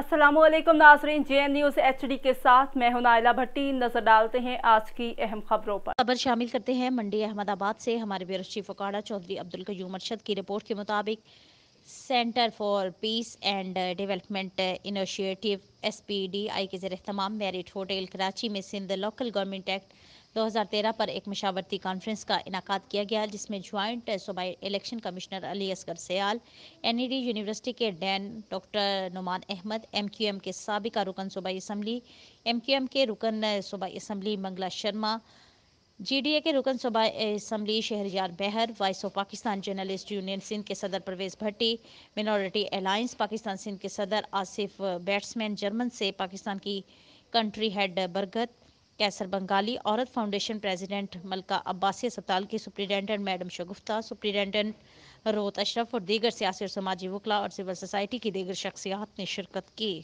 असलम नाजरीन J N news H D के साथ मैं हूं नायला भट्टी नज़र डालते हैं आज की अहम खबरों पर खबर शामिल करते हैं मंडी अहमदाबाद से हमारे ब्यूरो चीफ अकाड़ा चौधरी अब्दुल कयूम अरशद की रिपोर्ट के मुताबिक centre for peace and development initiative SPDI के जर तमाम मेरिट होटल कराची में सिंध लोकल गवर्नमेंट एक्ट 2013 पर एक मशावरती कॉन्फ्रेंस का इनका किया गया जिसमें ज्वाइंट सूबाई election commissioner Ali Asghar Sayal NED university के dean doctor Numan Ahmed MQM के सबका रुकन सूबाई इसम्बली एमक्यूएम के रुकन uh, सूबाई इसम्बली मंगला शर्मा जीडीए के रुकन सूबा assembly Shahryar Bahar voice of Pakistan journalist union Sindh के सदर परवेज भट्टी मिनॉरिटी अलायंस पाकिस्तान सिंध के सदर आसिफ बैट्समैन जर्मन से पाकिस्तान की country head Barkat Qaiser Bengali Aurat foundation president Malka Abbasi अस्पताल की superintendent madam Shagufta superintendent Rohat Ashraf और दीगर सियासी और समाजी वकला और सिविल सोसाइटी की दीगर शख्सियात ने शिरकत की